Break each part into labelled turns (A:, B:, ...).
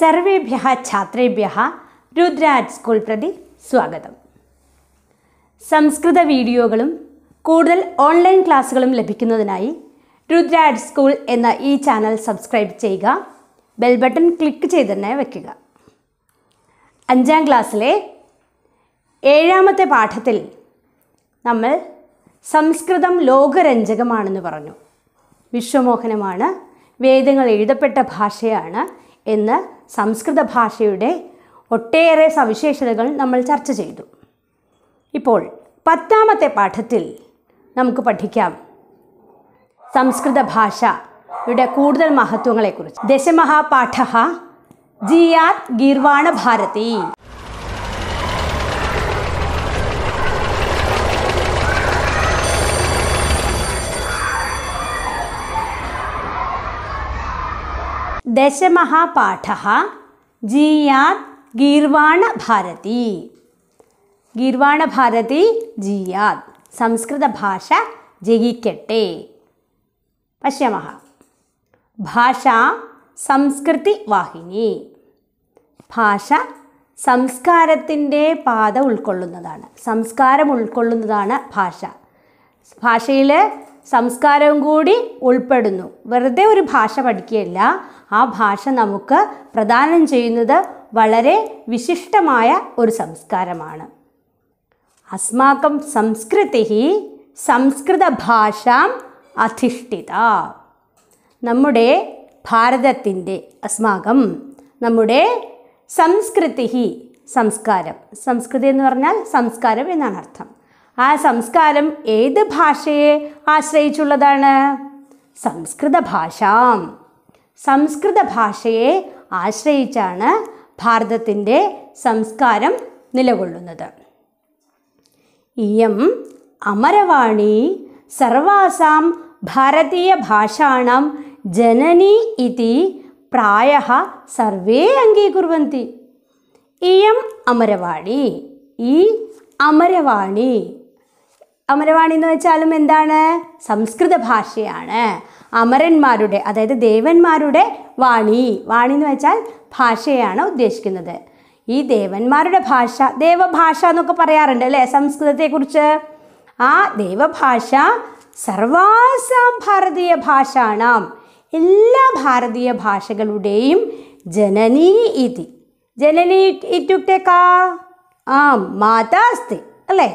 A: സർവേഭ്യ ഛാത്രേഭ്യ Rudraj school പ്രതി സ്വാഗതം സംസ്കൃത വീഡിയോകളും കൂടുതൽ ഓൺലൈൻ ക്ലാസ്സുകളും ലഭിക്കുന്നതിനായി രുദ്രാജ് സ്കൂൾ എന്ന ഈ ചാനൽ സബ്സ്ക്രൈബ് ചെയ്യുക ബെൽ ബട്ടൺ ക്ലിക്ക് ചെയ്ത് തന്നെ വയ്ക്കുക അഞ്ചാം ക്ലാസ്സിലെ ഏഴാമത്തെ പാഠത്തിൽ നമ്മൾ സംസ്കൃതം ലോകരഞ്ജകമാണെന്ന് പറഞ്ഞു വിശ്വമോഹനമാണ് വേദങ്ങൾ എഴുതപ്പെട്ട ഭാഷയാണ് എന്ന് സംസ്കൃത ഭാഷയുടെ ഒട്ടേറെ സവിശേഷതകൾ നമ്മൾ ചർച്ച ചെയ്തു ഇപ്പോൾ പത്താമത്തെ പാഠത്തിൽ നമുക്ക് പഠിക്കാം സംസ്കൃത ഭാഷയുടെ കൂടുതൽ മഹത്വങ്ങളെക്കുറിച്ച് ദശമഹാപാഠ ജിയാത് ഗീർവാണ ഭാരതി ദശമഃ പാഠः ജീയാത് ഗീർവാണഭാരതി ഗീർവാണഭാരതി ജീയാത് സംസ്കൃതഭാഷ ജയിക്കട്ടെ പശ്യമः ഭാഷ സംസ്കൃതി വാഹിനി ഭാഷ സംസ്കാരത്തിൻ്റെ പാത ഉൾക്കൊള്ളുന്നതാണ് സംസ്കാരം ഉൾക്കൊള്ളുന്നതാണ് ഭാഷ ഭാഷയിൽ സംസ്കാരവും കൂടി ഉൾപ്പെടുന്നു വെറുതെ ഒരു ഭാഷ പഠിക്കുകയല്ല ആ ഭാഷ നമുക്ക് പ്രദാനം ചെയ്യുന്നത് വളരെ വിശിഷ്ടമായ ഒരു സംസ്കാരമാണ് അസ്മാക്കം സംസ്കൃതി സംസ്കൃതഭാഷാം അധിഷ്ഠിത നമ്മുടെ ഭാരതത്തിൻ്റെ അസ്മാകം നമ്മുടെ സംസ്കൃതി സംസ്കാരം സംസ്കൃതി എന്ന് പറഞ്ഞാൽ സംസ്കാരം എന്നാണ് അർത്ഥം ആ സംസ്കാരം ഏത് ഭാഷയെ ആശ്രയിച്ചുള്ളതാണ് സംസ്കൃത ഭാഷാം സംസ്കൃത ഭാഷയെ ആശ്രയിച്ചാണ് ഭാരതത്തിൻ്റെ സംസ്കാരം നിലകൊള്ളുന്നത് ഇയം അമരവാണി സർവാസാം ഭാരതീയ ഭാഷാണം ജനനി ഇതി പ്രായ സർവേ അംഗീകുർവന്തി ഇയം അമരവാണി ഈ അമരവാണി അമരവാണി എന്ന് വെച്ചാലും എന്താണ് സംസ്കൃത ഭാഷയാണ് അമരന്മാരുടെ അതായത് ദേവന്മാരുടെ വാണി വാണി എന്ന് വെച്ചാൽ ഭാഷയാണ് ഉദ്ദേശിക്കുന്നത് ഈ ദേവന്മാരുടെ ഭാഷ ദേവഭാഷ എന്നൊക്കെ പറയാറുണ്ട് അല്ലേ സംസ്കൃതത്തെക്കുറിച്ച് ആ ദേവഭാഷ സർവാസാം ഭാരതീയ ഭാഷാണാം എല്ലാ ഭാരതീയ ഭാഷകളുടെയും ജനനീ ഇതി ജനനി ഇത്യുക്തെ കാ ആ മാതാ അസ്തി അല്ലേ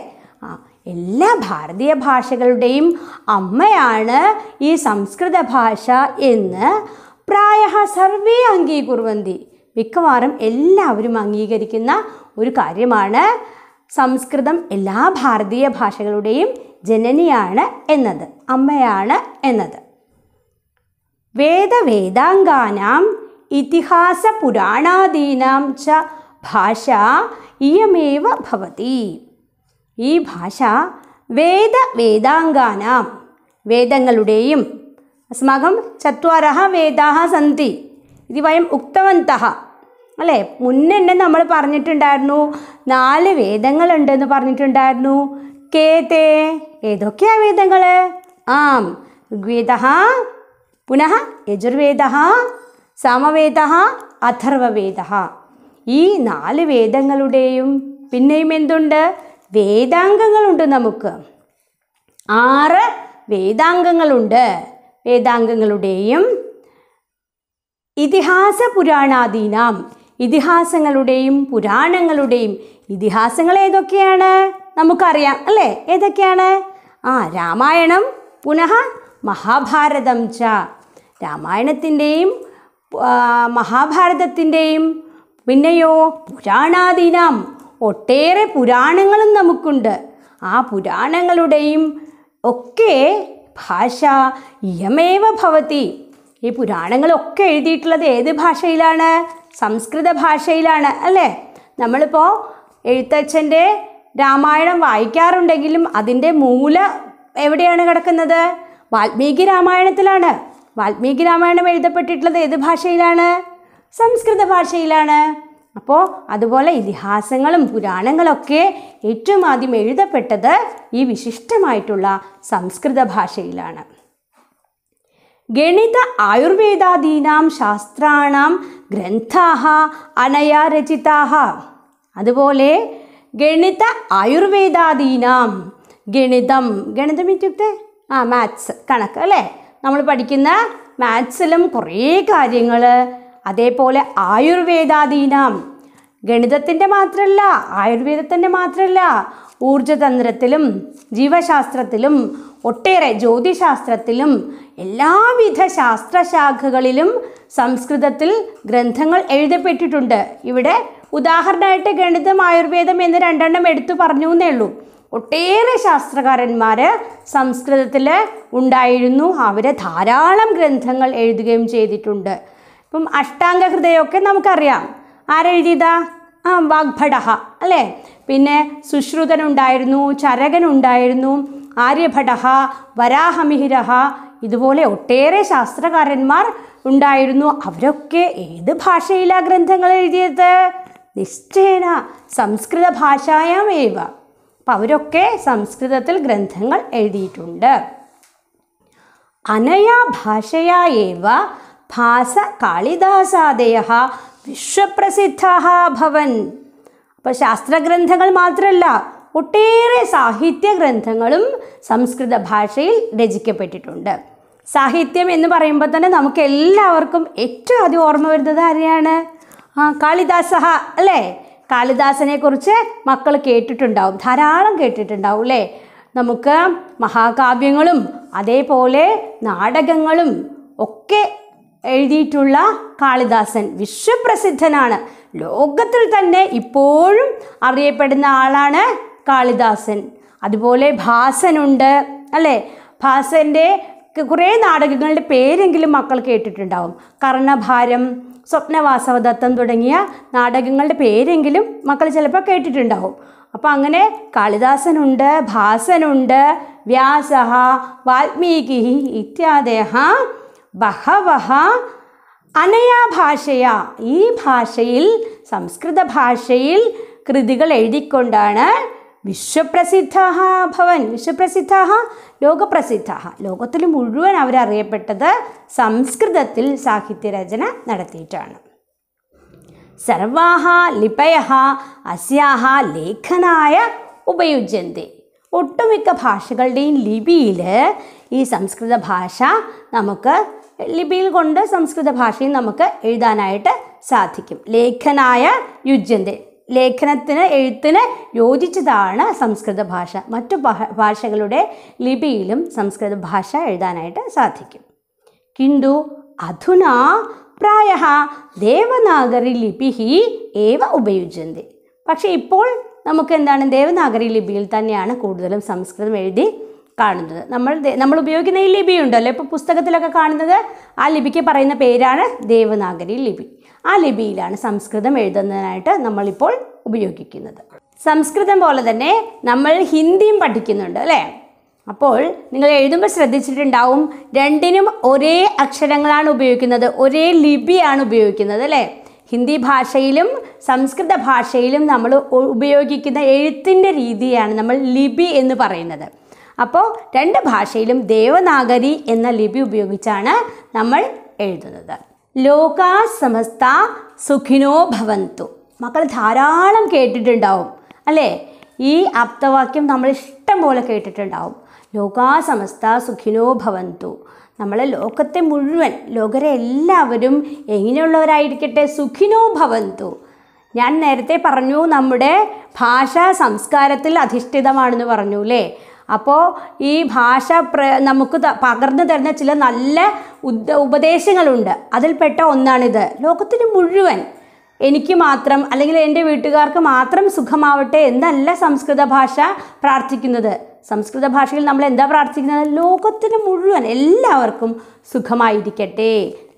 A: എല്ലാ ഭാരതീയ ഭാഷകളുടെയും അമ്മയാണ് ഈ സംസ്കൃത ഭാഷ എന്ന് പ്രായ സർവേ അംഗീകുറുവന്തി മിക്കവാറും എല്ലാവരും അംഗീകരിക്കുന്ന ഒരു കാര്യമാണ് സംസ്കൃതം എല്ലാ ഭാരതീയ ഭാഷകളുടെയും ജനനിയാണ് എന്നത് അമ്മയാണ് എന്നത് വേദവേദാംഗാനാം ഇതിഹാസ പുരാണാദീനാം ച ഭാഷ ഇയമേവ ഭവതി ഈ ഭാഷ വേദ വേദാംഗാനാം വേദങ്ങളുടെയും അസ്മാകം ചത്വാര വേദാഹ സന്തി ഇത് വയം ഉക്തവന്ത അല്ലേ മുന്നേ നമ്മൾ പറഞ്ഞിട്ടുണ്ടായിരുന്നു നാല് വേദങ്ങളുണ്ടെന്ന് പറഞ്ഞിട്ടുണ്ടായിരുന്നു കേതേ ഏതൊക്കെയാ വേദങ്ങൾ ആം ഋഗ്വേദ പുനഃ യജുർവേദ സമവേദ അഥർവവേദ ഈ നാല് വേദങ്ങളുടെയും പിന്നെയും എന്തുണ്ട് വേദാംഗങ്ങളുണ്ട് നമുക്ക് ആറ് വേദാംഗങ്ങളുണ്ട് വേദാംഗങ്ങളുടെയും ഇതിഹാസ പുരാണാദീനാം ഇതിഹാസങ്ങളുടെയും പുരാണങ്ങളുടെയും ഇതിഹാസങ്ങൾ ഏതൊക്കെയാണ് നമുക്കറിയാം അല്ലേ ഏതൊക്കെയാണ് ആ രാമായണം പുനഃ മഹാഭാരതം ച രാമായണത്തിൻ്റെയും മഹാഭാരതത്തിൻ്റെയും പിന്നെയോ പുരാണാദീനാം ഒട്ടേറെ പുരാണങ്ങളും നമുക്കുണ്ട് ആ പുരാണങ്ങളുടെയും ഒക്കെ ഭാഷ ഇയമേവ ഭവതി ഈ പുരാണങ്ങളൊക്കെ എഴുതിയിട്ടുള്ളത് ഏത് ഭാഷയിലാണ് സംസ്കൃത ഭാഷയിലാണ് അല്ലേ നമ്മളിപ്പോൾ എഴുത്തച്ഛൻ്റെ രാമായണം വായിക്കാറുണ്ടെങ്കിലും അതിൻ്റെ മൂല എവിടെയാണ് കിടക്കുന്നത് വാൽമീകി രാമായണത്തിലാണ് വാൽമീകി രാമായണം എഴുതപ്പെട്ടിട്ടുള്ളത് ഏത് ഭാഷയിലാണ് സംസ്കൃത ഭാഷയിലാണ് അപ്പോൾ അതുപോലെ ഇതിഹാസങ്ങളും പുരാണങ്ങളൊക്കെ ഏറ്റവും ആദ്യം എഴുതപ്പെട്ടത് ഈ വിശിഷ്ടമായിട്ടുള്ള സംസ്കൃത ഭാഷയിലാണ് ഗണിത ആയുർവേദാദീനാം ശാസ്ത്രാണാം ഗ്രന്ഥാഹ അനയാ രചിതാഹ അതുപോലെ ഗണിത ആയുർവേദാദീനാം ഗണിതം ഗണിതം ഇത്യുക്തെ ആ മാത്സ് കണക്ക് അല്ലേ നമ്മൾ പഠിക്കുന്ന മാത്സിലും കുറേ കാര്യങ്ങൾ അതേപോലെ ആയുർവേദാധീനം ഗണിതത്തിൻ്റെ മാത്രമല്ല ആയുർവേദത്തിൻ്റെ മാത്രമല്ല ഊർജതന്ത്രത്തിലും ജീവശാസ്ത്രത്തിലും ഒട്ടേറെ ജ്യോതിശാസ്ത്രത്തിലും എല്ലാവിധ ശാസ്ത്രശാഖകളിലും സംസ്കൃതത്തിൽ ഗ്രന്ഥങ്ങൾ എഴുതപ്പെട്ടിട്ടുണ്ട് ഇവിടെ ഉദാഹരണമായിട്ട് ഗണിതം ആയുർവേദം എന്ന് രണ്ടെണ്ണം എടുത്തു പറഞ്ഞു എന്നേ ഉള്ളൂ ഒട്ടേറെ ശാസ്ത്രകാരന്മാർ സംസ്കൃതത്തിൽ ഉണ്ടായിരുന്നു അവരെ ധാരാളം ഗ്രന്ഥങ്ങൾ എഴുതുകയും ചെയ്തിട്ടുണ്ട് ഇപ്പം അഷ്ടാംഗ ഹൃദയമൊക്കെ നമുക്കറിയാം ആരെഴുതിയതാ ആ വാഗ്ഭടഹ അല്ലേ പിന്നെ സുശ്രുതനുണ്ടായിരുന്നു ചരകനുണ്ടായിരുന്നു ആര്യഭടഹ വരാഹമിഹിരഹ ഇതുപോലെ ഒട്ടേറെ ശാസ്ത്രകാരന്മാർ ഉണ്ടായിരുന്നു അവരൊക്കെ ഏത് ഭാഷയിലാണ് ഗ്രന്ഥങ്ങൾ എഴുതിയത് നിശ്ചയന സംസ്കൃത ഭാഷായാമേവ അപ്പം അവരൊക്കെ സംസ്കൃതത്തിൽ ഗ്രന്ഥങ്ങൾ എഴുതിയിട്ടുണ്ട് അനയാ ഭാഷയായേവ ഭാസ കാളിദാസാദയ വിശ്വപ്രസിദ്ധ ഭവൻ അപ്പോൾ ശാസ്ത്രഗ്രന്ഥങ്ങൾ മാത്രമല്ല ഒട്ടേറെ സാഹിത്യ ഗ്രന്ഥങ്ങളും സംസ്കൃത ഭാഷയിൽ രചിക്കപ്പെട്ടിട്ടുണ്ട് സാഹിത്യം എന്ന് പറയുമ്പോൾ തന്നെ നമുക്ക് എല്ലാവർക്കും ഏറ്റവും ആദ്യം ഓർമ്മ വരുന്നത് ആരെയാണ് ആ കാളിദാസ അല്ലേ കാളിദാസനെ കുറിച്ച് മക്കൾ കേട്ടിട്ടുണ്ടാവും ധാരാളം കേട്ടിട്ടുണ്ടാവും അല്ലേ നമുക്ക് മഹാകാവ്യങ്ങളും അതേപോലെ നാടകങ്ങളും ഒക്കെ എഴുതിയിട്ടുള്ള കാളിദാസൻ വിശ്വപ്രസിദ്ധനാണ് ലോകത്തിൽ തന്നെ ഇപ്പോഴും അറിയപ്പെടുന്ന ആളാണ് കാളിദാസൻ അതുപോലെ ഭാസനുണ്ട് അല്ലേ ഭാസൻ്റെ കുറേ നാടകങ്ങളുടെ പേരെങ്കിലും മക്കൾ കേട്ടിട്ടുണ്ടാവും കർണഭാരം സ്വപ്നവാസവദത്തം തുടങ്ങിയ നാടകങ്ങളുടെ പേരെങ്കിലും മക്കൾ ചിലപ്പോൾ കേട്ടിട്ടുണ്ടാവും അപ്പോൾ അങ്ങനെ കാളിദാസനുണ്ട് ഭാസനുണ്ട് വ്യാസ വാൽമീകി ഇത്യാദേഹ ബഹവഹ അനയാ ഭാഷയ ഈ ഭാഷയിൽ സംസ്കൃത ഭാഷയിൽ കൃതികൾ എഴുതിക്കൊണ്ടാണ് വിശ്വപ്രസിദ്ധ ഭവൻ വിശ്വപ്രസിദ്ധ ലോകപ്രസിദ്ധ ലോകത്തിൽ മുഴുവൻ അവരറിയപ്പെട്ടത് സംസ്കൃതത്തിൽ സാഹിത്യരചന നടത്തിയിട്ടാണ് സർവാഹ ലിപയ അസ്യാഹ ലേഖനായ ഉപയുജ്യന്തി ഒട്ടുമിക്ക ഭാഷകളുടെയും ലിപിയിൽ ഈ സംസ്കൃത ഭാഷ നമുക്ക് ലിപിയിൽ കൊണ്ട് സംസ്കൃത ഭാഷയിൽ നമുക്ക് എഴുതാനായിട്ട് സാധിക്കും ലേഖനായ യുജ്യന്തെ ലേഖനത്തിന് എഴുത്തിന് യോജിച്ചതാണ് സംസ്കൃത ഭാഷ മറ്റു ഭാഷകളുടെ ലിപിയിലും സംസ്കൃത ഭാഷ എഴുതാനായിട്ട് സാധിക്കും കിണ്ടു അധുനാ പ്രായ ദേവനാഗരി ലിപി ഏവ ഉപയുജ്യന്തി പക്ഷേ ഇപ്പോൾ നമുക്ക് എന്താണ് ദേവനാഗരി ലിപിയിൽ തന്നെയാണ് കൂടുതലും സംസ്കൃതം എഴുതി കാണുന്നത് നമ്മൾ നമ്മൾ ഉപയോഗിക്കുന്ന ഈ ലിപി ഉണ്ടല്ലോ ഇപ്പോൾ പുസ്തകത്തിലൊക്കെ കാണുന്നത് ആ ലിപിക്ക് പറയുന്ന പേരാണ് ദേവനാഗരി ലിപി ആ ലിപിയിലാണ് സംസ്കൃതം എഴുതുന്നതിനായിട്ട് നമ്മളിപ്പോൾ ഉപയോഗിക്കുന്നത് സംസ്കൃതം പോലെ തന്നെ നമ്മൾ ഹിന്ദിയും പഠിക്കുന്നുണ്ട് അല്ലേ അപ്പോൾ നിങ്ങൾ എഴുതുമ്പോൾ ശ്രദ്ധിച്ചിട്ടുണ്ടാവും രണ്ടിനും ഒരേ അക്ഷരങ്ങളാണ് ഉപയോഗിക്കുന്നത് ഒരേ ലിപിയാണ് ഉപയോഗിക്കുന്നത് അല്ലേ ഹിന്ദി ഭാഷയിലും സംസ്കൃത ഭാഷയിലും നമ്മൾ ഉപയോഗിക്കുന്ന എഴുത്തിൻ്റെ രീതിയാണ് നമ്മൾ ലിപി എന്ന് പറയുന്നത് അപ്പോൾ രണ്ട് ഭാഷയിലും ദേവനാഗരി എന്ന ലിപി ഉപയോഗിച്ചാണ് നമ്മൾ എഴുതുന്നത് ലോകാ സമസ്ത സുഖിനോ ഭവന്തു മക്കൾ ധാരാളം കേട്ടിട്ടുണ്ടാവും അല്ലേ ഈ ആപ്തവാക്യം നമ്മൾ ഇഷ്ടം പോലെ കേട്ടിട്ടുണ്ടാവും ലോകാ സമസ്ത സുഖിനോ ഭവന്തു നമ്മൾ ലോകത്തെ മുഴുവൻ ലോകരെ എല്ലാവരും എങ്ങനെയുള്ളവരായിരിക്കട്ടെ സുഖിനോ ഭവന്തു ഞാൻ നേരത്തെ പറഞ്ഞു നമ്മുടെ ഭാഷാ സംസ്കാരത്തിൽ അധിഷ്ഠിതമാണെന്ന് പറഞ്ഞു അല്ലേ അപ്പോൾ ഈ ഭാഷ പ്ര നമുക്ക് പകർന്നു തരുന്ന ചില നല്ല ഉദ് ഉപദേശങ്ങളുണ്ട് അതിൽപ്പെട്ട ഒന്നാണിത് ലോകത്തിന് മുഴുവൻ എനിക്ക് മാത്രം അല്ലെങ്കിൽ എൻ്റെ വീട്ടുകാർക്ക് മാത്രം സുഖമാവട്ടെ എന്നല്ല സംസ്കൃത ഭാഷ പ്രാർത്ഥിക്കുന്നത് സംസ്കൃത ഭാഷയിൽ നമ്മൾ എന്താ പ്രാർത്ഥിക്കുന്നത് ലോകത്തിന് മുഴുവൻ എല്ലാവർക്കും സുഖമായിരിക്കട്ടെ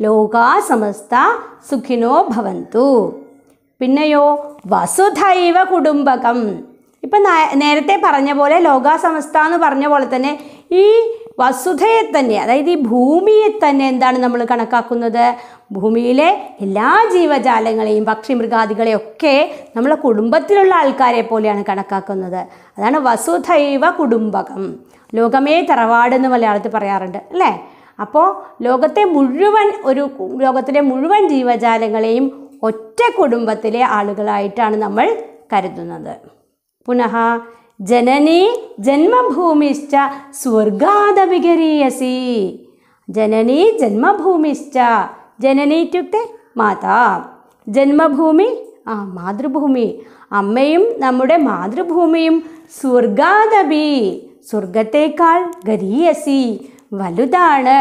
A: ലോകാ സമസ്ത സുഖിനോ ഭവന്തു പിന്നെയോ വസുധൈവ കുടുംബകം ഇപ്പം നേരത്തെ പറഞ്ഞ പോലെ ലോകാസമസ്ത എന്ന് പറഞ്ഞ പോലെ തന്നെ ഈ വസുധയെ തന്നെ അതായത് ഈ ഭൂമിയെ തന്നെ എന്താണ് നമ്മൾ കണക്കാക്കുന്നത് ഭൂമിയിലെ എല്ലാ ജീവജാലങ്ങളെയും പക്ഷി മൃഗാദികളെയൊക്കെ നമ്മളെ കുടുംബത്തിലുള്ള ആൾക്കാരെ പോലെയാണ് കണക്കാക്കുന്നത് അതാണ് വസുധൈവ കുടുംബകം ലോകമേ തറവാട് എന്ന് മലയാളത്തിൽ പറയാറുണ്ട് അല്ലേ അപ്പോൾ ലോകത്തെ മുഴുവൻ ഒരു ലോകത്തിലെ മുഴുവൻ ജീവജാലങ്ങളെയും ഒറ്റ കുടുംബത്തിലെ ആളുകളായിട്ടാണ് നമ്മൾ കരുതുന്നത് പുനഃ ജനനീ ജന്മഭൂമിശ്ച സ്വർഗാദവികരീയസി ജനനീ ജന്മഭൂമിശ്ച ജനനി ഇത്യുക്തെ മാതാ ജന്മഭൂമി ആ മാതൃഭൂമി അമ്മയും നമ്മുടെ മാതൃഭൂമിയും സ്വർഗാദപി സ്വർഗത്തേക്കാൾ ഗരീയസി വലുതാണ്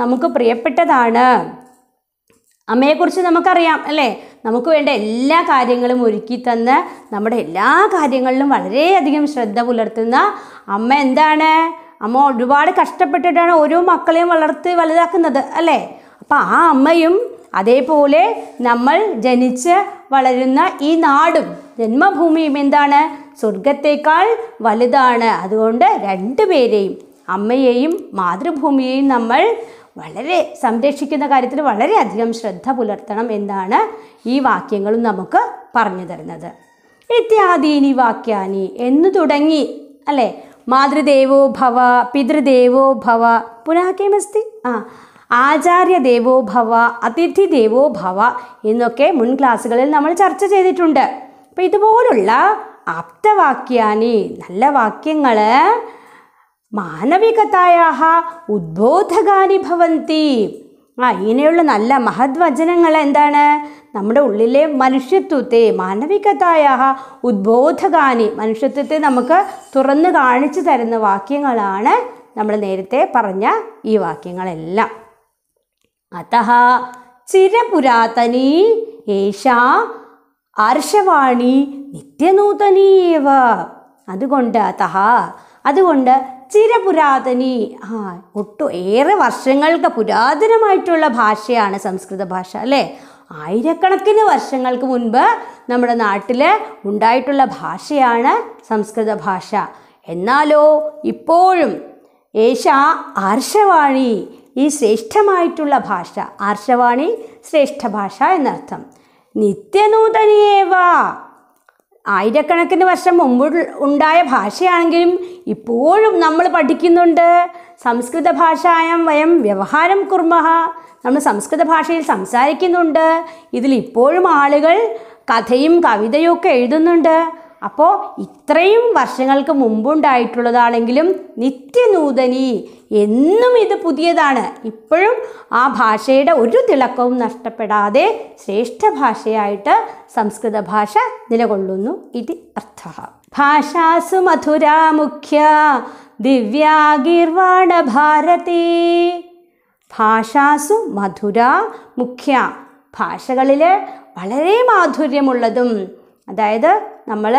A: നമുക്ക് പ്രിയപ്പെട്ടതാണ് അമ്മയെക്കുറിച്ച് നമുക്കറിയാം അല്ലേ നമുക്ക് വേണ്ട എല്ലാ കാര്യങ്ങളും ഒരുക്കി തന്ന് നമ്മുടെ എല്ലാ കാര്യങ്ങളിലും വളരെയധികം ശ്രദ്ധ പുലർത്തുന്ന അമ്മ എന്താണ് അമ്മ ഒരുപാട് കഷ്ടപ്പെട്ടിട്ടാണ് ഓരോ മക്കളെയും വളർത്ത് വലുതാക്കുന്നത് അല്ലേ അപ്പം ആ അമ്മയും അതേപോലെ നമ്മൾ ജനിച്ച് വളരുന്ന ഈ നാടും ജന്മഭൂമിയും എന്താണ് സ്വർഗത്തേക്കാൾ വലുതാണ് അതുകൊണ്ട് രണ്ടുപേരെയും അമ്മയെയും മാതൃഭൂമിയെയും നമ്മൾ വളരെ സംരക്ഷിക്കുന്ന കാര്യത്തിൽ വളരെയധികം ശ്രദ്ധ പുലർത്തണം എന്നാണ് ഈ വാക്യങ്ങളും നമുക്ക് പറഞ്ഞു തരുന്നത് ഇത്യാദീനി വാക്യാനി എന്നു തുടങ്ങി അല്ലേ മാതൃദേവോ ഭവ പിതൃദേവോ ഭവ പുനഃ കേമസ്തി ആ ദേവോ ഭവ അതിഥിദേവോ ഭവ എന്നൊക്കെ മുൻ ക്ലാസ്സുകളിൽ നമ്മൾ ചർച്ച ചെയ്തിട്ടുണ്ട് അപ്പോൾ ഇതുപോലുള്ള ആപ്തവാക്യാനി നല്ല വാക്യങ്ങൾ മാനവികതായ ഉദ്ബോധകാനി ഭവന്തി ആ ഇങ്ങനെയുള്ള നല്ല മഹത് എന്താണ് നമ്മുടെ ഉള്ളിലെ മനുഷ്യത്വത്തെ മാനവികതായ ഉദ്ബോധകാനി മനുഷ്യത്വത്തെ നമുക്ക് തുറന്നു കാണിച്ചു തരുന്ന വാക്യങ്ങളാണ് നമ്മൾ നേരത്തെ പറഞ്ഞ ഈ വാക്യങ്ങളെല്ലാം അത ചിരപുരാതനി ഏഷാ ആർഷവാണി നിത്യനൂതനീവ അതുകൊണ്ട് അതഹ അതുകൊണ്ട് ചിരപുരാതനി ആ ഒട്ടും ഏറെ വർഷങ്ങൾക്ക് പുരാതനമായിട്ടുള്ള ഭാഷയാണ് സംസ്കൃത ഭാഷ അല്ലേ ആയിരക്കണക്കിന് വർഷങ്ങൾക്ക് മുൻപ് നമ്മുടെ നാട്ടിൽ ഉണ്ടായിട്ടുള്ള ഭാഷയാണ് സംസ്കൃത ഭാഷ എന്നാലോ ഇപ്പോഴും ഏഷ ആർഷവാണി ഈ ശ്രേഷ്ഠമായിട്ടുള്ള ഭാഷ ആർഷവാണി ശ്രേഷ്ഠ ഭാഷ എന്നർത്ഥം നിത്യനൂതനിയേവാ ആയിരക്കണക്കിന് വർഷം മുമ്പ് ഉണ്ടായ ഭാഷയാണെങ്കിലും ഇപ്പോഴും നമ്മൾ പഠിക്കുന്നുണ്ട് സംസ്കൃത ഭാഷായം വയം വ്യവഹാരം കുർമഹ നമ്മൾ സംസ്കൃത ഭാഷയിൽ സംസാരിക്കുന്നുണ്ട് ഇതിലിപ്പോഴും ഇപ്പോഴും ആളുകൾ കഥയും കവിതയും ഒക്കെ എഴുതുന്നുണ്ട് അപ്പോൾ ഇത്രയും വർഷങ്ങൾക്ക് മുമ്പുണ്ടായിട്ടുള്ളതാണെങ്കിലും നിത്യനൂതനി എന്നും ഇത് പുതിയതാണ് ഇപ്പോഴും ആ ഭാഷയുടെ ഒരു തിളക്കവും നഷ്ടപ്പെടാതെ ശ്രേഷ്ഠ ഭാഷയായിട്ട് സംസ്കൃത ഭാഷ നിലകൊള്ളുന്നു ഇത് അർത്ഥ ഭാഷാസു മധുരാ മുഖ്യ ദിവ്യാഗീർവാണ ഭാരതി ഭാഷാസു മധുരാ മുഖ്യ ഭാഷകളിൽ വളരെ മാധുര്യമുള്ളതും അതായത് നമ്മൾ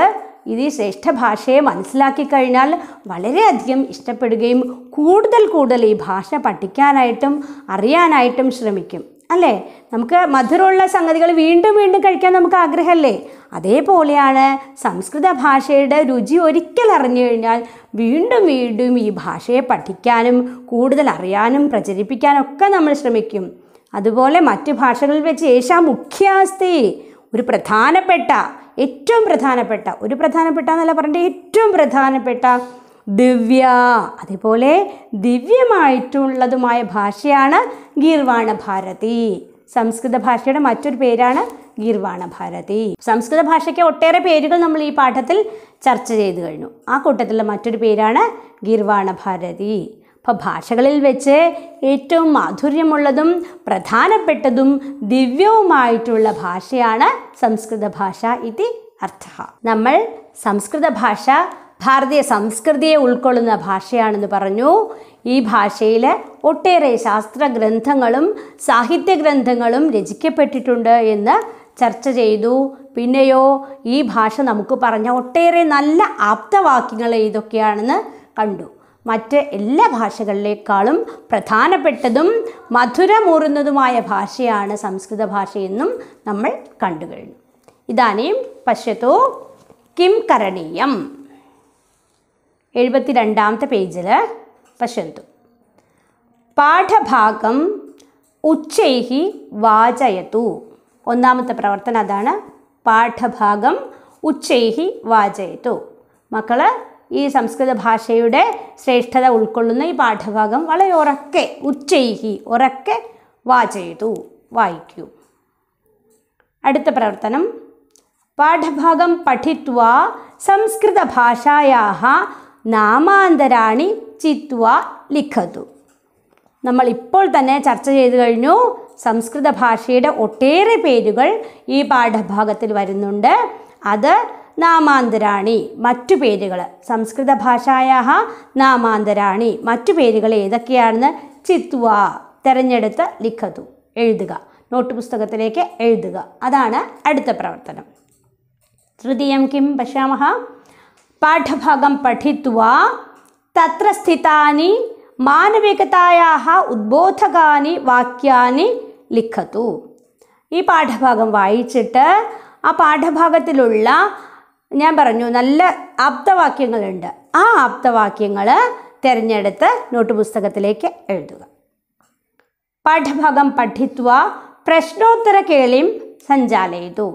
A: ഇത് ശ്രേഷ്ഠ ഭാഷയെ മനസ്സിലാക്കി കഴിഞ്ഞാൽ വളരെയധികം ഇഷ്ടപ്പെടുകയും കൂടുതൽ കൂടുതൽ ഈ ഭാഷ പഠിക്കാനായിട്ടും അറിയാനായിട്ടും ശ്രമിക്കും അല്ലേ നമുക്ക് മധുരമുള്ള സംഗതികൾ വീണ്ടും വീണ്ടും കഴിക്കാൻ നമുക്ക് ആഗ്രഹമല്ലേ അതേപോലെയാണ് സംസ്കൃത ഭാഷയുടെ രുചി ഒരിക്കൽ അറിഞ്ഞു കഴിഞ്ഞാൽ വീണ്ടും വീണ്ടും ഈ ഭാഷയെ പഠിക്കാനും കൂടുതൽ അറിയാനും ഒക്കെ നമ്മൾ ശ്രമിക്കും അതുപോലെ മറ്റു ഭാഷകളിൽ വെച്ച് ഏഷാ മുഖ്യാസ്തി ഒരു പ്രധാനപ്പെട്ട ഏറ്റവും പ്രധാനപ്പെട്ട ഒരു പ്രധാനപ്പെട്ട എന്നല്ല പറഞ്ഞിട്ട് ഏറ്റവും പ്രധാനപ്പെട്ട ദിവ്യ അതേപോലെ ദിവ്യമായിട്ടുള്ളതുമായ ഭാഷയാണ് ഗീർവാണ ഭാരതി സംസ്കൃത ഭാഷയുടെ മറ്റൊരു പേരാണ് ഗീർവാണ ഭാരതി സംസ്കൃത ഭാഷയ്ക്ക് ഒട്ടേറെ പേരുകൾ നമ്മൾ ഈ പാഠത്തിൽ ചർച്ച ചെയ്തു കഴിഞ്ഞു ആ കൂട്ടത്തിലുള്ള മറ്റൊരു പേരാണ് ഗീർവാണ ഭാരതി അപ്പോൾ ഭാഷകളിൽ വെച്ച് ഏറ്റവും മാധുര്യമുള്ളതും പ്രധാനപ്പെട്ടതും ദിവ്യവുമായിട്ടുള്ള ഭാഷയാണ് സംസ്കൃത ഭാഷ ഇതി അർത്ഥ നമ്മൾ സംസ്കൃത ഭാഷ ഭാരതീയ സംസ്കൃതിയെ ഉൾക്കൊള്ളുന്ന ഭാഷയാണെന്ന് പറഞ്ഞു ഈ ഭാഷയിൽ ഒട്ടേറെ ശാസ്ത്ര ഗ്രന്ഥങ്ങളും സാഹിത്യ ഗ്രന്ഥങ്ങളും രചിക്കപ്പെട്ടിട്ടുണ്ട് എന്ന് ചർച്ച ചെയ്തു പിന്നെയോ ഈ ഭാഷ നമുക്ക് പറഞ്ഞ ഒട്ടേറെ നല്ല ആപ്തവാക്യങ്ങൾ ഏതൊക്കെയാണെന്ന് കണ്ടു മറ്റ് എല്ലാ ഭാഷകളിലേക്കാളും പ്രധാനപ്പെട്ടതും മധുരമൂറുന്നതുമായ ഭാഷയാണ് സംസ്കൃത ഭാഷയെന്നും നമ്മൾ കണ്ടു കഴിഞ്ഞു ഇതാനും പശ്യത്തു കിം കരണീയം എഴുപത്തി രണ്ടാമത്തെ പേജിൽ പശ്യന്തു പാഠഭാഗം ഉച്ചൈഹി വാചയത്തു ഒന്നാമത്തെ പ്രവർത്തനം അതാണ് പാഠഭാഗം ഉച്ചൈഹി വാചയത്തു മക്കൾ ഈ സംസ്കൃത ഭാഷയുടെ ശ്രേഷ്ഠത ഉൾക്കൊള്ളുന്ന ഈ പാഠഭാഗം വളരെ ഉറക്കെ ഉച്ചയിഹി ഉറക്കെ വാ ചെയ്തു വായിക്കൂ അടുത്ത പ്രവർത്തനം പാഠഭാഗം പഠിത്വ സംസ്കൃതഭാഷായാ നാമാന്തരാണി ചിത്വ ലിഖതു നമ്മൾ ഇപ്പോൾ തന്നെ ചർച്ച ചെയ്തു കഴിഞ്ഞു സംസ്കൃത ഭാഷയുടെ ഒട്ടേറെ പേരുകൾ ഈ പാഠഭാഗത്തിൽ വരുന്നുണ്ട് അത് നാമാന്തരാണി മറ്റു പേരുകൾ സംസ്കൃത ഭാഷായാ നാമാന്തരാണി മറ്റു പേരുകൾ ഏതൊക്കെയാണെന്ന് ചിത്വ തിരഞ്ഞെടുത്ത് ലിഖതു എഴുതുക നോട്ട് പുസ്തകത്തിലേക്ക് എഴുതുക അതാണ് അടുത്ത പ്രവർത്തനം തൃതീയം കിം പശ്യാമ പാഠഭാഗം പഠിത്വ തത്ര സ്ഥിതാനി മാനവികതായാ ഉദ്ബോധകാനി വാക്യാനി ലിഖതു ഈ പാഠഭാഗം വായിച്ചിട്ട് ആ പാഠഭാഗത്തിലുള്ള ഞാൻ പറഞ്ഞു നല്ല ആപ്തവാക്യങ്ങളുണ്ട് ആ ആപ്തവാക്യങ്ങൾ തിരഞ്ഞെടുത്ത് നോട്ട് പുസ്തകത്തിലേക്ക് എഴുതുക പാഠഭാഗം പഠിത്വ പ്രശ്നോത്തര കേളിയും സഞ്ചാലയിതു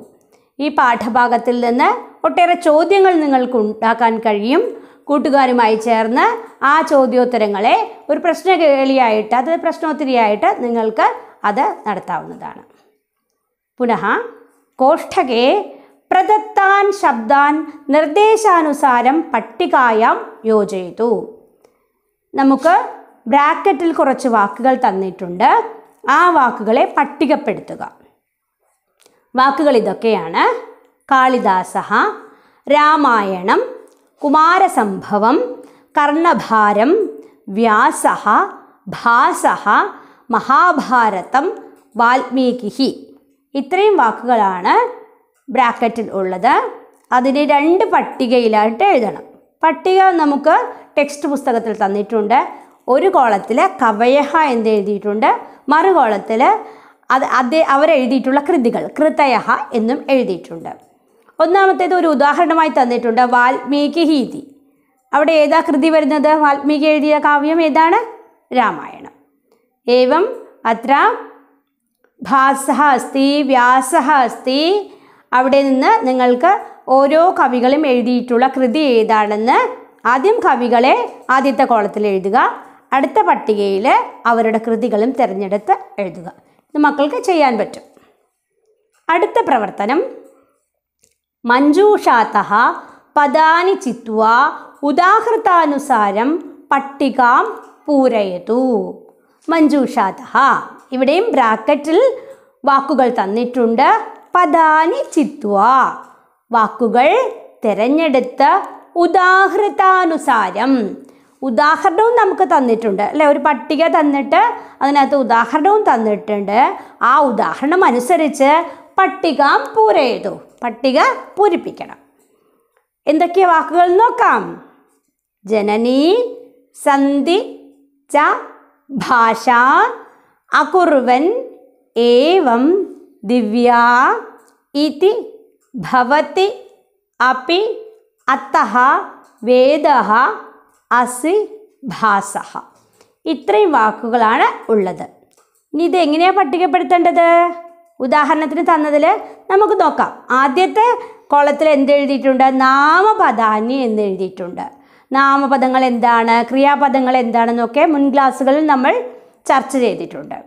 A: ഈ പാഠഭാഗത്തിൽ നിന്ന് ഒട്ടേറെ ചോദ്യങ്ങൾ നിങ്ങൾക്ക് ഉണ്ടാക്കാൻ കഴിയും കൂട്ടുകാരുമായി ചേർന്ന് ആ ചോദ്യോത്തരങ്ങളെ ഒരു പ്രശ്ന കേളിയായിട്ട് അത് പ്രശ്നോത്തരിയായിട്ട് നിങ്ങൾക്ക് അത് നടത്താവുന്നതാണ് പുനഃ കോഷ്ഠകേ പ്രദത്താൻ ശബ്ദാൻ നിർദ്ദേശാനുസാരം പട്ടികായാം യോജയിതു നമുക്ക് ബ്രാക്കറ്റിൽ കുറച്ച് വാക്കുകൾ തന്നിട്ടുണ്ട് ആ വാക്കുകളെ പട്ടികപ്പെടുത്തുക വാക്കുകൾ ഇതൊക്കെയാണ് കാളിദാസ രാമായണം കുമാരസംഭവം കർണഭാരം വ്യാസ ഭാസ മഹാഭാരതം വാൽമീകി ഇത്രയും വാക്കുകളാണ് ബ്രാക്കറ്റിൽ ഉള്ളത് അതിനെ രണ്ട് പട്ടികയിലായിട്ട് എഴുതണം പട്ടിക നമുക്ക് ടെക്സ്റ്റ് പുസ്തകത്തിൽ തന്നിട്ടുണ്ട് ഒരു കോളത്തിൽ കവയഹ എന്ന് എഴുതിയിട്ടുണ്ട് മറു കോളത്തിൽ അത് അവർ അവരെഴുതിയിട്ടുള്ള കൃതികൾ കൃതയഹ എന്നും എഴുതിയിട്ടുണ്ട് ഒന്നാമത്തേത് ഒരു ഉദാഹരണമായി തന്നിട്ടുണ്ട് വാൽമീകി ഹീതി അവിടെ ഏതാ കൃതി വരുന്നത് വാൽമീകി എഴുതിയ കാവ്യം ഏതാണ് രാമായണം ഏവം അത്ര ഭാസ അസ്തി വ്യാസ അസ്തി അവിടെ നിന്ന് നിങ്ങൾക്ക് ഓരോ കവികളും എഴുതിയിട്ടുള്ള കൃതി ഏതാണെന്ന് ആദ്യം കവികളെ ആദ്യത്തെ കോളത്തിൽ എഴുതുക അടുത്ത പട്ടികയിൽ അവരുടെ കൃതികളും തിരഞ്ഞെടുത്ത് എഴുതുക ഇത് മക്കൾക്ക് ചെയ്യാൻ പറ്റും അടുത്ത പ്രവർത്തനം മഞ്ജൂഷാത്ത പദാനി ചിത്വ ഉദാഹൃതാനുസാരം പട്ടികാം പൂരയതു മഞ്ജൂഷാത്ത ഇവിടെയും ബ്രാക്കറ്റിൽ വാക്കുകൾ തന്നിട്ടുണ്ട് പദാനി ചിത്വ വാക്കുകൾ തിരഞ്ഞെടുത്ത് ഉദാഹൃതാനുസാരം ഉദാഹരണവും നമുക്ക് തന്നിട്ടുണ്ട് അല്ലേ ഒരു പട്ടിക തന്നിട്ട് അതിനകത്ത് ഉദാഹരണവും തന്നിട്ടുണ്ട് ആ ഉദാഹരണം അനുസരിച്ച് പട്ടിക പൂരയതു പട്ടിക പൂരിപ്പിക്കണം എന്തൊക്കെ വാക്കുകൾ നോക്കാം ജനനി സന്ധി ച ഭാഷ അകുർവൻ ഏവം ദിവ്യാ ഇതി ഭവതി അപി അത്തഹ വേദ അസി ഭാസ ഇത്രയും വാക്കുകളാണ് ഉള്ളത് ഇനി ഇത് എങ്ങനെയാണ് പട്ടികപ്പെടുത്തേണ്ടത് ഉദാഹരണത്തിന് തന്നതിൽ നമുക്ക് നോക്കാം ആദ്യത്തെ കോളത്തിൽ എഴുതിയിട്ടുണ്ട് നാമപദാനി എന്ന് എഴുതിയിട്ടുണ്ട് നാമപദങ്ങൾ എന്താണ് ക്രിയാപദങ്ങൾ എന്താണെന്നൊക്കെ മുൻ ക്ലാസ്സുകളിൽ നമ്മൾ ചർച്ച ചെയ്തിട്ടുണ്ട്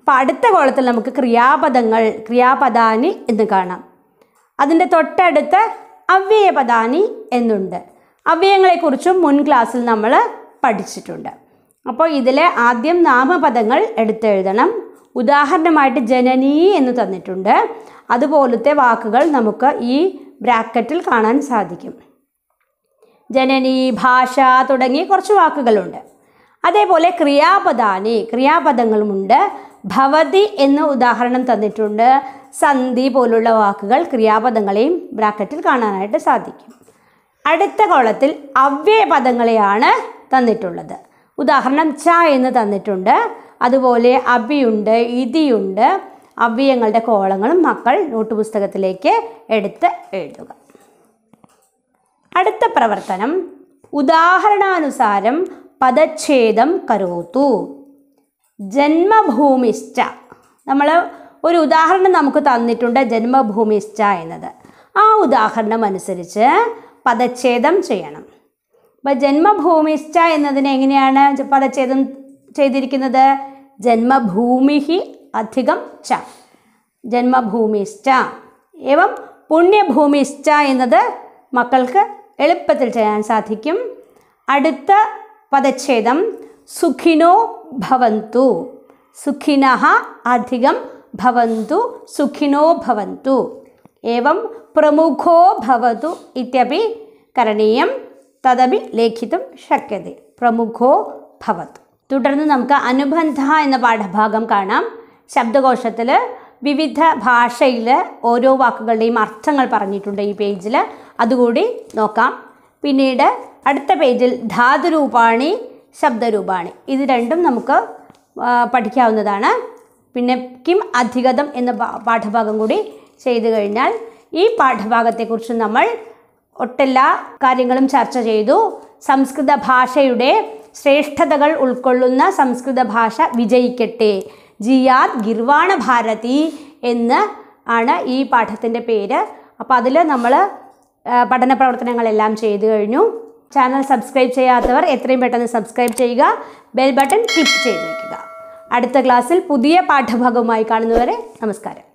A: അപ്പോൾ അടുത്ത കോളത്തിൽ നമുക്ക് ക്രിയാപദങ്ങൾ ക്രിയാപദാനി എന്ന് കാണാം അതിൻ്റെ തൊട്ടടുത്ത് അവ്യയപദാനി എന്നുണ്ട് അവ്യയങ്ങളെക്കുറിച്ചും മുൻ ക്ലാസ്സിൽ നമ്മൾ പഠിച്ചിട്ടുണ്ട് അപ്പോൾ ഇതിലെ ആദ്യം നാമപദങ്ങൾ എടുത്തെഴുതണം ഉദാഹരണമായിട്ട് ജനനീ എന്ന് തന്നിട്ടുണ്ട് അതുപോലത്തെ വാക്കുകൾ നമുക്ക് ഈ ബ്രാക്കറ്റിൽ കാണാൻ സാധിക്കും ജനനി ഭാഷ തുടങ്ങി കുറച്ച് വാക്കുകളുണ്ട് അതേപോലെ ക്രിയാപദാനി ക്രിയാപദങ്ങളുമുണ്ട് ഭവതി എന്ന ഉദാഹരണം തന്നിട്ടുണ്ട് സന്ധി പോലുള്ള വാക്കുകൾ ക്രിയാപദങ്ങളെയും ബ്രാക്കറ്റിൽ കാണാനായിട്ട് സാധിക്കും അടുത്ത കോളത്തിൽ അവ്യയപദങ്ങളെയാണ് തന്നിട്ടുള്ളത് ഉദാഹരണം ച എന്ന് തന്നിട്ടുണ്ട് അതുപോലെ അബിയുണ്ട് ഇതിയുണ്ട് അവ്യയങ്ങളുടെ കോളങ്ങളും മക്കൾ നോട്ട് പുസ്തകത്തിലേക്ക് എടുത്ത് എഴുതുക അടുത്ത പ്രവർത്തനം ഉദാഹരണാനുസാരം പദച്ഛേദം കരോത്തു ജന്മഭൂമിശ്ച നമ്മൾ ഒരു ഉദാഹരണം നമുക്ക് തന്നിട്ടുണ്ട് ജന്മഭൂമിശ്ച എന്നത് ആ ഉദാഹരണം അനുസരിച്ച് പദച്ഛേദം ചെയ്യണം അപ്പോൾ ജന്മഭൂമിശ്ച എന്നതിന് എങ്ങനെയാണ് പദച്ഛേദം ചെയ്തിരിക്കുന്നത് ജന്മഭൂമിഹി അധികം ച ജന്മഭൂമിശ്ച ഏവം പുണ്യഭൂമിശ്ച എന്നത് മക്കൾക്ക് എളുപ്പത്തിൽ ചെയ്യാൻ സാധിക്കും അടുത്ത പദച്ഛേദം സുഖിനോ ഭവന്തു സുഖിന അധികം ഭവന്തു സുഖിനോ ഭവന്തു ഏവം പ്രമുഖോ ഭവതു ഇത്യപി കരണീയം തദപി ലേഖിതും ശക്യത പ്രമുഖോ ഭവതു തുടർന്ന് നമുക്ക് അനുബന്ധ എന്ന പാഠഭാഗം കാണാം ശബ്ദകോശത്തിൽ വിവിധ ഭാഷയിൽ ഓരോ വാക്കുകളുടെയും അർത്ഥങ്ങൾ പറഞ്ഞിട്ടുണ്ട് ഈ പേജിൽ അതുകൂടി നോക്കാം പിന്നീട് അടുത്ത പേജിൽ ധാതുരൂപാണി ശബ്ദരൂപമാണ് ഇത് രണ്ടും നമുക്ക് പഠിക്കാവുന്നതാണ് പിന്നെ കിം അധികതം എന്ന പാഠഭാഗം കൂടി ചെയ്തു കഴിഞ്ഞാൽ ഈ പാഠഭാഗത്തെക്കുറിച്ച് നമ്മൾ ഒട്ടെല്ലാ കാര്യങ്ങളും ചർച്ച ചെയ്തു സംസ്കൃത ഭാഷയുടെ ശ്രേഷ്ഠതകൾ ഉൾക്കൊള്ളുന്ന സംസ്കൃത ഭാഷ വിജയിക്കട്ടെ ജിയാദ് ഗിർവാണ ഭാരതി എന്ന് ആണ് ഈ പാഠത്തിൻ്റെ പേര് അപ്പോൾ അതിൽ നമ്മൾ പഠന പ്രവർത്തനങ്ങളെല്ലാം ചെയ്തു കഴിഞ്ഞു ചാനൽ സബ്സ്ക്രൈബ് ചെയ്യാത്തവർ എത്രയും പെട്ടെന്ന് സബ്സ്ക്രൈബ് ചെയ്യുക ബെൽ ബട്ടൺ ക്ലിക്ക് ചെയ്ത് വയ്ക്കുക അടുത്ത ക്ലാസ്സിൽ പുതിയ പാഠഭാഗവുമായി കാണുന്നവരെ നമസ്കാരം